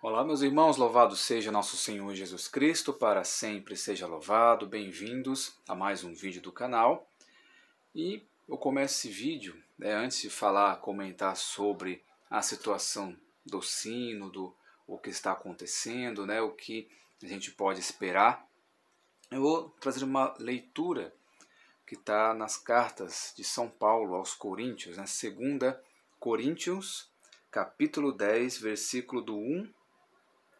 Olá, meus irmãos, louvado seja nosso Senhor Jesus Cristo, para sempre seja louvado. Bem-vindos a mais um vídeo do canal. E eu começo esse vídeo, né, antes de falar, comentar sobre a situação do sínodo, o que está acontecendo, né, o que a gente pode esperar. Eu vou trazer uma leitura que está nas cartas de São Paulo aos Coríntios, na né, segunda Coríntios, capítulo 10, versículo do 1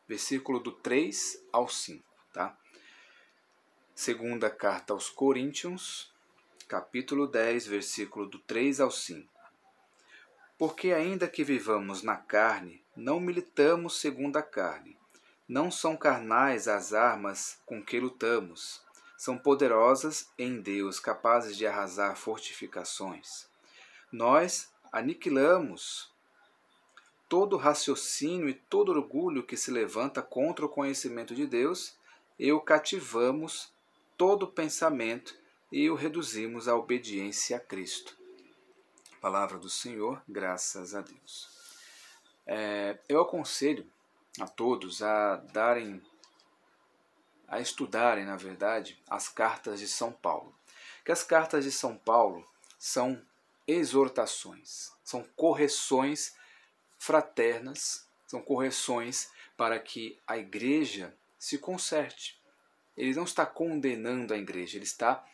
versículo do 3 ao 5, tá? Segunda carta aos Coríntios, capítulo 10, versículo do 3 ao 5. Porque ainda que vivamos na carne, não militamos segundo a carne. Não são carnais as armas com que lutamos. São poderosas em Deus, capazes de arrasar fortificações. Nós aniquilamos todo raciocínio e todo orgulho que se levanta contra o conhecimento de Deus e o cativamos todo pensamento e o reduzimos à obediência a Cristo. Palavra do Senhor, graças a Deus. É, eu aconselho a todos a darem, a estudarem, na verdade, as cartas de São Paulo. Que as cartas de São Paulo são exortações, são correções fraternas, são correções para que a igreja se conserte. Ele não está condenando a igreja, ele está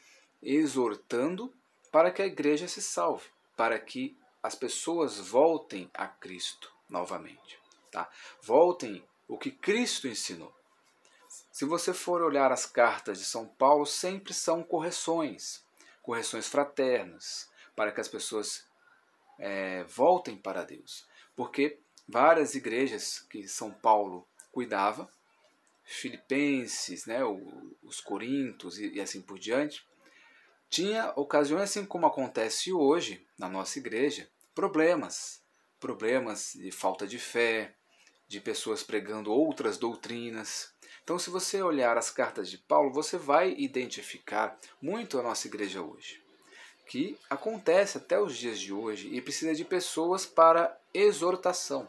exortando para que a igreja se salve, para que as pessoas voltem a Cristo novamente. Tá? Voltem o que Cristo ensinou. Se você for olhar as cartas de São Paulo, sempre são correções, correções fraternas, para que as pessoas é, voltem para Deus porque várias igrejas que São Paulo cuidava, filipenses, né, os corintos e, e assim por diante, tinha ocasiões assim como acontece hoje na nossa igreja, problemas, problemas de falta de fé, de pessoas pregando outras doutrinas. Então, se você olhar as cartas de Paulo, você vai identificar muito a nossa igreja hoje que acontece até os dias de hoje e precisa de pessoas para exortação,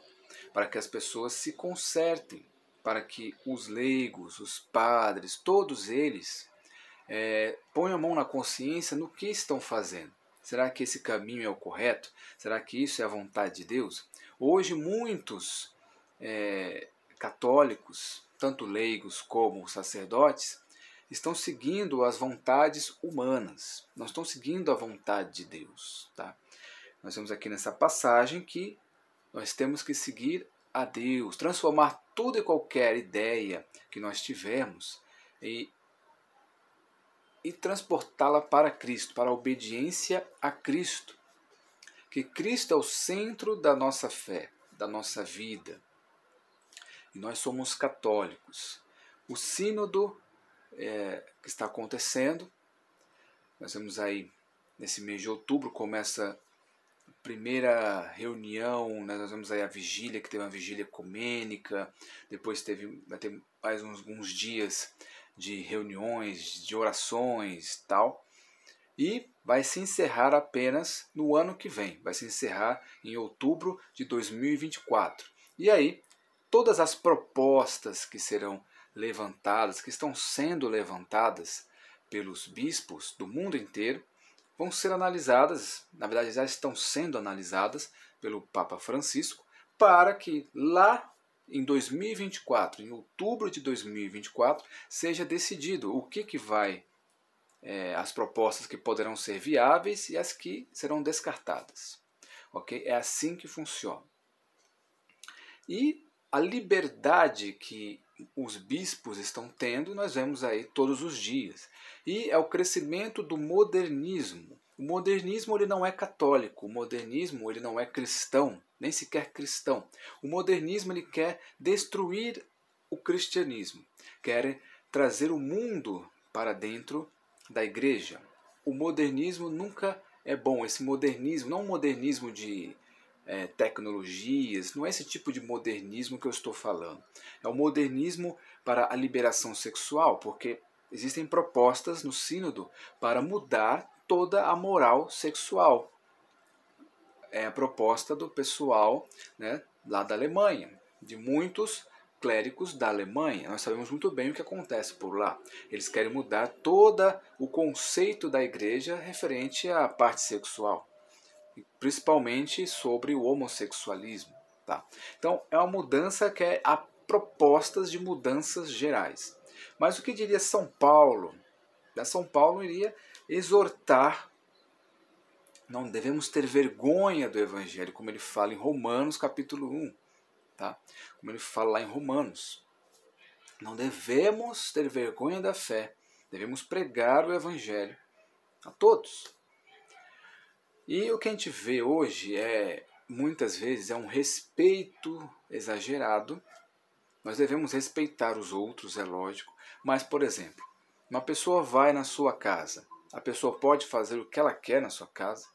para que as pessoas se consertem, para que os leigos, os padres, todos eles é, ponham a mão na consciência no que estão fazendo. Será que esse caminho é o correto? Será que isso é a vontade de Deus? Hoje, muitos é, católicos, tanto leigos como sacerdotes, estão seguindo as vontades humanas, não estão seguindo a vontade de Deus. Tá? Nós vemos aqui nessa passagem que nós temos que seguir a Deus, transformar toda e qualquer ideia que nós tivermos e, e transportá-la para Cristo, para a obediência a Cristo. Que Cristo é o centro da nossa fé, da nossa vida. E nós somos católicos. O Sínodo é, que está acontecendo. Nós temos aí, nesse mês de outubro, começa a primeira reunião, né? nós vemos aí a vigília, que teve uma vigília ecumênica, depois teve, vai ter mais uns, uns dias de reuniões, de orações tal. E vai se encerrar apenas no ano que vem, vai se encerrar em outubro de 2024. E aí, todas as propostas que serão levantadas, que estão sendo levantadas pelos bispos do mundo inteiro, vão ser analisadas, na verdade já estão sendo analisadas pelo Papa Francisco, para que lá em 2024, em outubro de 2024, seja decidido o que, que vai, é, as propostas que poderão ser viáveis e as que serão descartadas. Ok? É assim que funciona. E a liberdade que os bispos estão tendo, nós vemos aí todos os dias. E é o crescimento do modernismo. O modernismo ele não é católico, o modernismo ele não é cristão, nem sequer cristão. O modernismo ele quer destruir o cristianismo, quer trazer o mundo para dentro da igreja. O modernismo nunca é bom, esse modernismo, não um modernismo de é, tecnologias, não é esse tipo de modernismo que eu estou falando. É o modernismo para a liberação sexual, porque existem propostas no Sínodo para mudar toda a moral sexual. É a proposta do pessoal né, lá da Alemanha, de muitos clérigos da Alemanha. Nós sabemos muito bem o que acontece por lá. Eles querem mudar todo o conceito da igreja referente à parte sexual principalmente sobre o homossexualismo. Tá? Então, é uma mudança que é a propostas de mudanças gerais. Mas o que diria São Paulo? Da né, São Paulo iria exortar não devemos ter vergonha do evangelho, como ele fala em Romanos capítulo 1, tá? Como ele fala lá em Romanos. Não devemos ter vergonha da fé. Devemos pregar o evangelho a todos. E o que a gente vê hoje é, muitas vezes, é um respeito exagerado. Nós devemos respeitar os outros, é lógico. Mas, por exemplo, uma pessoa vai na sua casa, a pessoa pode fazer o que ela quer na sua casa,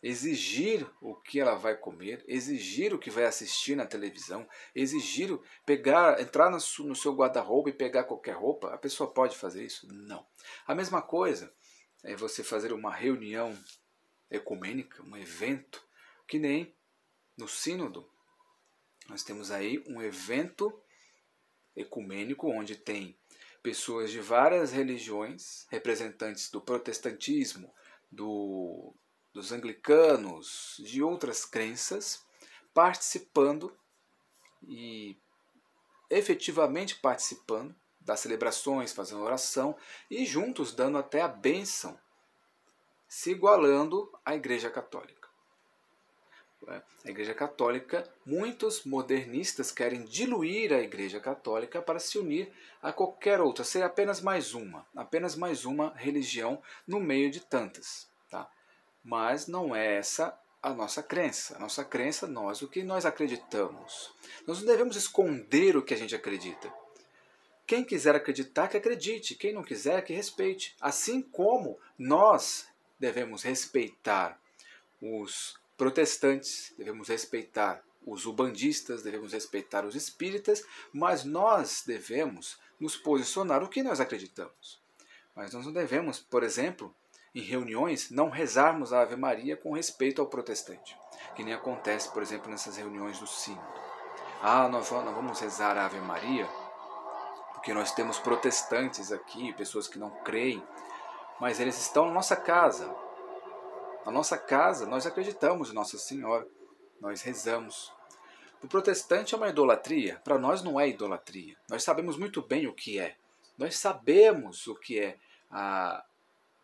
exigir o que ela vai comer, exigir o que vai assistir na televisão, exigir pegar, entrar no, no seu guarda-roupa e pegar qualquer roupa. A pessoa pode fazer isso? Não. A mesma coisa é você fazer uma reunião ecumênica, um evento, que nem no Sínodo. Nós temos aí um evento ecumênico onde tem pessoas de várias religiões, representantes do protestantismo, do, dos anglicanos, de outras crenças, participando e efetivamente participando das celebrações, fazendo oração e juntos dando até a bênção se igualando à Igreja Católica. É, a Igreja Católica, muitos modernistas querem diluir a Igreja Católica para se unir a qualquer outra, ser apenas mais uma, apenas mais uma religião no meio de tantas. Tá? Mas não é essa a nossa crença. A nossa crença, nós, o que nós acreditamos. Nós não devemos esconder o que a gente acredita. Quem quiser acreditar, que acredite. Quem não quiser, que respeite. Assim como nós devemos respeitar os protestantes, devemos respeitar os ubandistas, devemos respeitar os espíritas, mas nós devemos nos posicionar o que nós acreditamos. Mas nós não devemos, por exemplo, em reuniões, não rezarmos a Ave Maria com respeito ao protestante, que nem acontece, por exemplo, nessas reuniões do Sino. Ah, nós vamos rezar a Ave Maria porque nós temos protestantes aqui, pessoas que não creem mas eles estão na nossa casa. Na nossa casa, nós acreditamos em Nossa Senhora, nós rezamos. Para o protestante é uma idolatria, para nós não é idolatria. Nós sabemos muito bem o que é. Nós sabemos o que é a,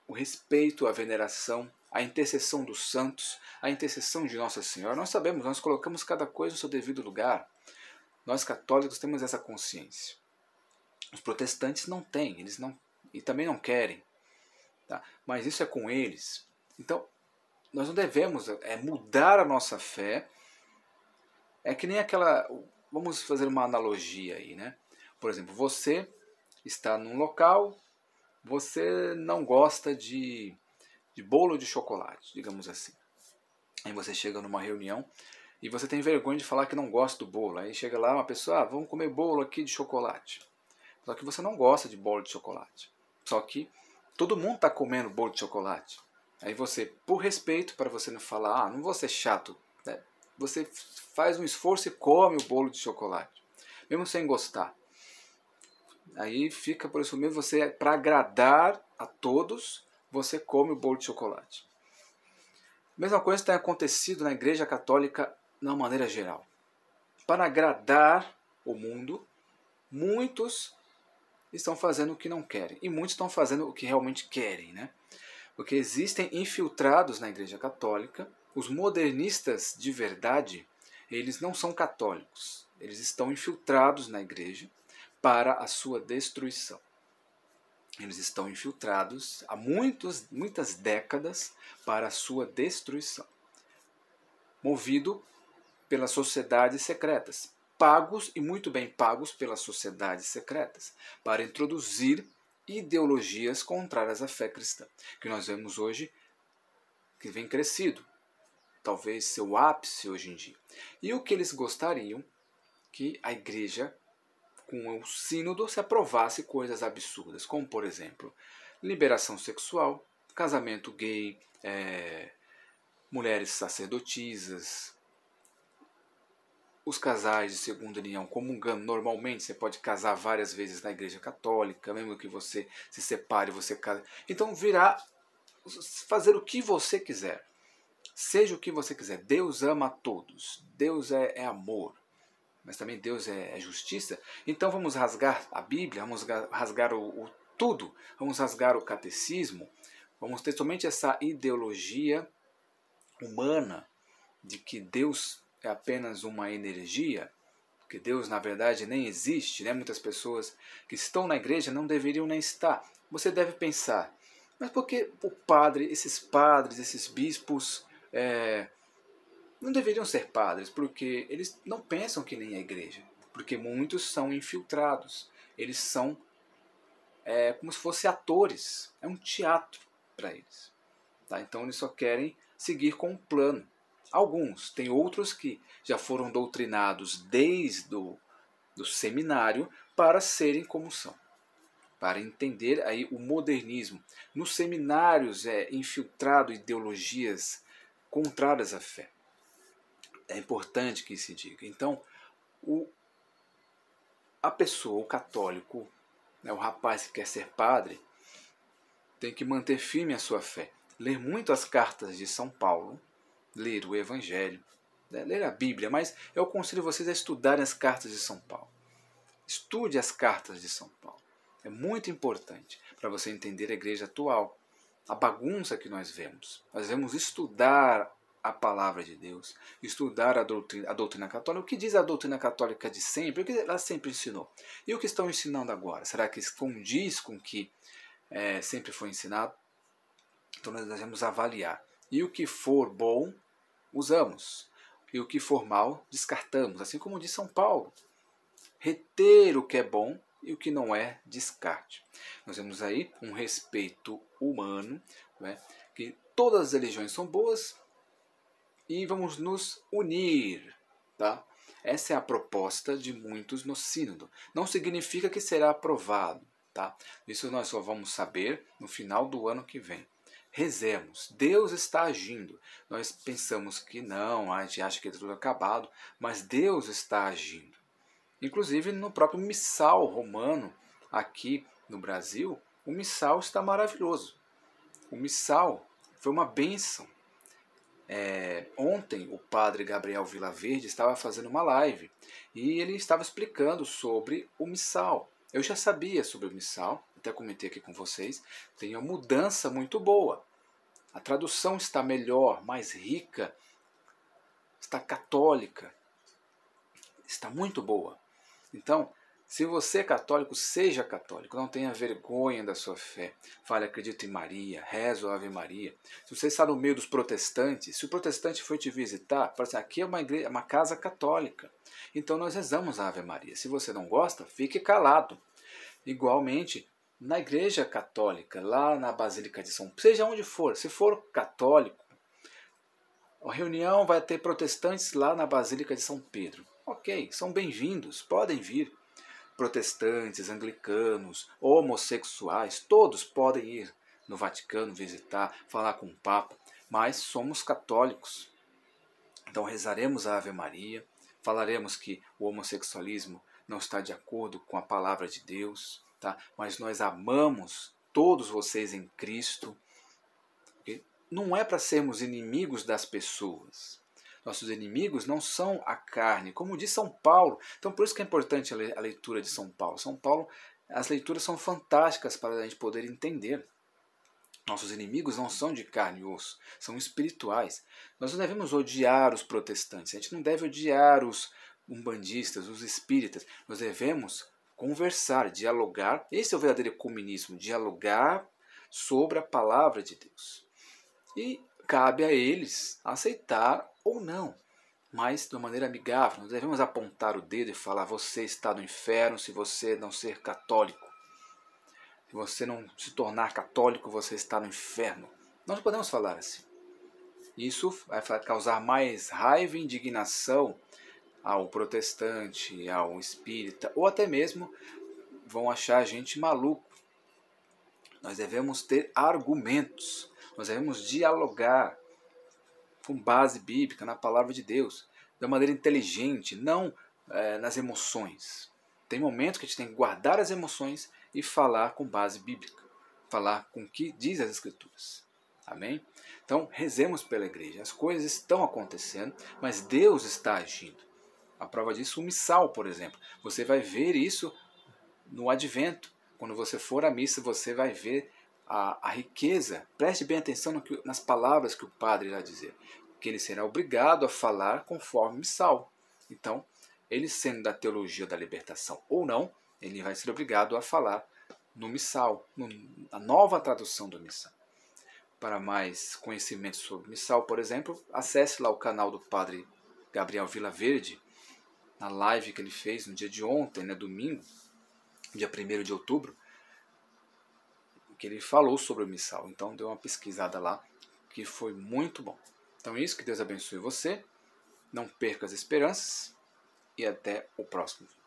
o respeito, a veneração, a intercessão dos santos, a intercessão de Nossa Senhora. Nós sabemos, nós colocamos cada coisa no seu devido lugar. Nós católicos temos essa consciência. Os protestantes não têm, eles não e também não querem. Tá? Mas isso é com eles. Então, nós não devemos é, mudar a nossa fé. É que nem aquela. Vamos fazer uma analogia aí, né? Por exemplo, você está num local, você não gosta de, de bolo de chocolate, digamos assim. Aí você chega numa reunião e você tem vergonha de falar que não gosta do bolo. Aí chega lá uma pessoa, ah, vamos comer bolo aqui de chocolate. Só que você não gosta de bolo de chocolate. Só que Todo mundo está comendo bolo de chocolate. Aí você, por respeito, para você não falar, ah, não vou ser chato, né? você faz um esforço e come o bolo de chocolate, mesmo sem gostar. Aí fica por isso mesmo, você, para agradar a todos, você come o bolo de chocolate. Mesma coisa tem acontecido na Igreja Católica na maneira geral. Para agradar o mundo, muitos estão fazendo o que não querem. E muitos estão fazendo o que realmente querem, né? Porque existem infiltrados na Igreja Católica, os modernistas de verdade, eles não são católicos. Eles estão infiltrados na Igreja para a sua destruição. Eles estão infiltrados há muitos, muitas décadas para a sua destruição. Movido pelas sociedades secretas, pagos e muito bem pagos pelas sociedades secretas para introduzir ideologias contrárias à fé cristã, que nós vemos hoje que vem crescido, talvez seu ápice hoje em dia. E o que eles gostariam que a igreja com o sínodo se aprovasse coisas absurdas, como por exemplo, liberação sexual, casamento gay, é, mulheres sacerdotisas, os casais de segunda união comungando, normalmente você pode casar várias vezes na igreja católica, mesmo que você se separe, você casa. Então virá fazer o que você quiser. Seja o que você quiser. Deus ama a todos. Deus é, é amor. Mas também Deus é, é, justiça. Então vamos rasgar a Bíblia, vamos rasgar o, o tudo, vamos rasgar o catecismo, vamos ter somente essa ideologia humana de que Deus é apenas uma energia, porque Deus na verdade nem existe, né? Muitas pessoas que estão na igreja não deveriam nem estar. Você deve pensar, mas por que o padre, esses padres, esses bispos é, não deveriam ser padres? Porque eles não pensam que nem a igreja, porque muitos são infiltrados, eles são é, como se fossem atores, é um teatro para eles. Tá? Então eles só querem seguir com um plano. Alguns, tem outros que já foram doutrinados desde o do seminário para serem como são. Para entender aí o modernismo. Nos seminários é infiltrado ideologias contrárias à fé. É importante que se diga. Então, o, a pessoa, o católico, né, o rapaz que quer ser padre, tem que manter firme a sua fé. Ler muito as cartas de São Paulo, ler o Evangelho, né, ler a Bíblia, mas eu aconselho vocês a estudarem as cartas de São Paulo. Estude as cartas de São Paulo. É muito importante para você entender a igreja atual, a bagunça que nós vemos. Nós devemos estudar a palavra de Deus, estudar a doutrina, a doutrina católica, o que diz a doutrina católica de sempre, o que ela sempre ensinou. E o que estão ensinando agora? Será que condiz com o que é, sempre foi ensinado? Então nós devemos avaliar. E o que for bom, usamos. E o que for mal, descartamos. Assim como diz São Paulo. Reter o que é bom e o que não é, descarte. Nós temos aí um respeito humano, né, que todas as religiões são boas e vamos nos unir. Tá? Essa é a proposta de muitos no Sínodo. Não significa que será aprovado. Tá? Isso nós só vamos saber no final do ano que vem rezemos. Deus está agindo. Nós pensamos que não, a gente acha que é tudo acabado, mas Deus está agindo. Inclusive no próprio missal romano, aqui no Brasil, o missal está maravilhoso. O missal foi uma bênção. É, ontem o padre Gabriel Vilaverde estava fazendo uma live e ele estava explicando sobre o missal. Eu já sabia sobre o missal, até comentei aqui com vocês, tem uma mudança muito boa. A tradução está melhor, mais rica, está católica, está muito boa. Então, se você é católico, seja católico, não tenha vergonha da sua fé. Fale, acredito em Maria, rezo Ave Maria. Se você está no meio dos protestantes, se o protestante for te visitar, fala assim, aqui é uma, igreja, é uma casa católica, então nós rezamos a Ave Maria. Se você não gosta, fique calado. Igualmente, na Igreja Católica, lá na Basílica de São, seja onde for, se for católico, a reunião vai ter protestantes lá na Basílica de São Pedro. Ok, são bem-vindos, podem vir. Protestantes, anglicanos, homossexuais, todos podem ir no Vaticano visitar, falar com o Papa, mas somos católicos. Então rezaremos a Ave Maria, falaremos que o homossexualismo não está de acordo com a palavra de Deus, tá? mas nós amamos todos vocês em Cristo. Não é para sermos inimigos das pessoas. Nossos inimigos não são a carne, como diz São Paulo. Então, por isso que é importante a leitura de São Paulo. São Paulo, as leituras são fantásticas para a gente poder entender. Nossos inimigos não são de carne e osso, são espirituais. Nós não devemos odiar os protestantes, a gente não deve odiar os umbandistas, os espíritas. Nós devemos conversar, dialogar. Esse é o verdadeiro ecumenismo, dialogar sobre a palavra de Deus. E cabe a eles aceitar ou não, mas de uma maneira amigável. Não devemos apontar o dedo e falar: você está no inferno se você não ser católico. Se você não se tornar católico, você está no inferno. Nós podemos falar assim. Isso vai causar mais raiva e indignação a um protestante, a um espírita, ou até mesmo vão achar a gente maluco. Nós devemos ter argumentos, nós devemos dialogar com base bíblica, na palavra de Deus, da maneira inteligente, não é, nas emoções. Tem momentos que a gente tem que guardar as emoções e falar com base bíblica, falar com o que diz as Escrituras. Amém? Então, rezemos pela igreja. As coisas estão acontecendo, mas Deus está agindo. A prova disso, o missal, por exemplo. Você vai ver isso no advento. Quando você for à missa, você vai ver a, a riqueza. Preste bem atenção que, nas palavras que o padre irá dizer, que ele será obrigado a falar conforme missal. Então, ele sendo da teologia da libertação ou não, ele vai ser obrigado a falar no missal, no, nova tradução do missal. Para mais conhecimento sobre missal, por exemplo, acesse lá o canal do padre Gabriel Vila Verde, na live que ele fez no dia de ontem, né, domingo, dia 1 de outubro, que ele falou sobre o missal. Então deu uma pesquisada lá que foi muito bom. Então é isso, que Deus abençoe você. Não perca as esperanças e até o próximo.